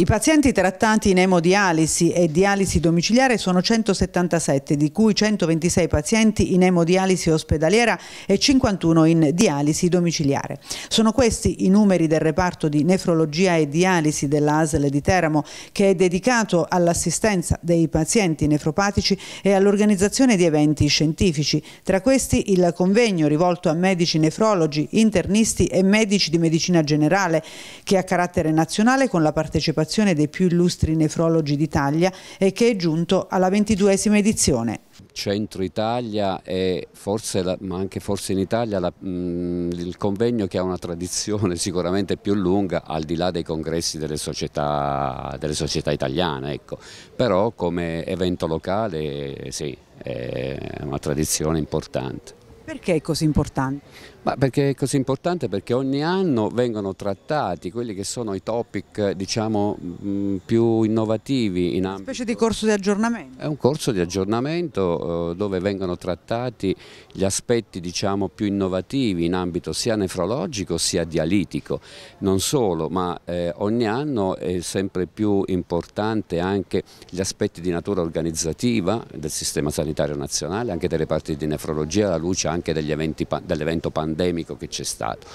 I pazienti trattati in emodialisi e dialisi domiciliare sono 177, di cui 126 pazienti in emodialisi ospedaliera e 51 in dialisi domiciliare. Sono questi i numeri del reparto di nefrologia e dialisi dell'ASL di Teramo, che è dedicato all'assistenza dei pazienti nefropatici e all'organizzazione di eventi scientifici. Tra questi il convegno rivolto a medici nefrologi, internisti e medici di medicina generale, che ha carattere nazionale con la partecipazione associazione dei più illustri nefrologi d'Italia e che è giunto alla ventiduesima edizione. Centro Italia e forse, la, ma anche forse in Italia, la, mh, mm, il convegno che ha una tradizione sicuramente più lunga al di là dei congressi delle società, delle società italiane, ecco. però come evento locale sì, è una tradizione importante. Perché è così importante? Ma perché è così importante? Perché ogni anno vengono trattati quelli che sono i topic diciamo, mm, più innovativi. In Una specie di corso di aggiornamento? È un corso di aggiornamento eh, dove vengono trattati gli aspetti diciamo, più innovativi in ambito sia nefrologico sia dialitico. Non solo, ma eh, ogni anno è sempre più importante anche gli aspetti di natura organizzativa del sistema sanitario nazionale, anche delle parti di nefrologia, la luce anche anche eventi, dell'evento pandemico che c'è stato.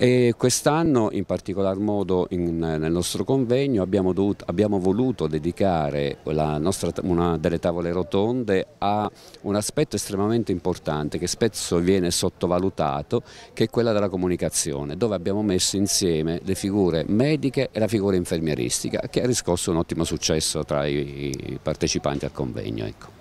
Quest'anno in particolar modo in, nel nostro convegno abbiamo, dovuto, abbiamo voluto dedicare nostra, una delle tavole rotonde a un aspetto estremamente importante che spesso viene sottovalutato che è quella della comunicazione dove abbiamo messo insieme le figure mediche e la figura infermieristica che ha riscosso un ottimo successo tra i partecipanti al convegno. Ecco.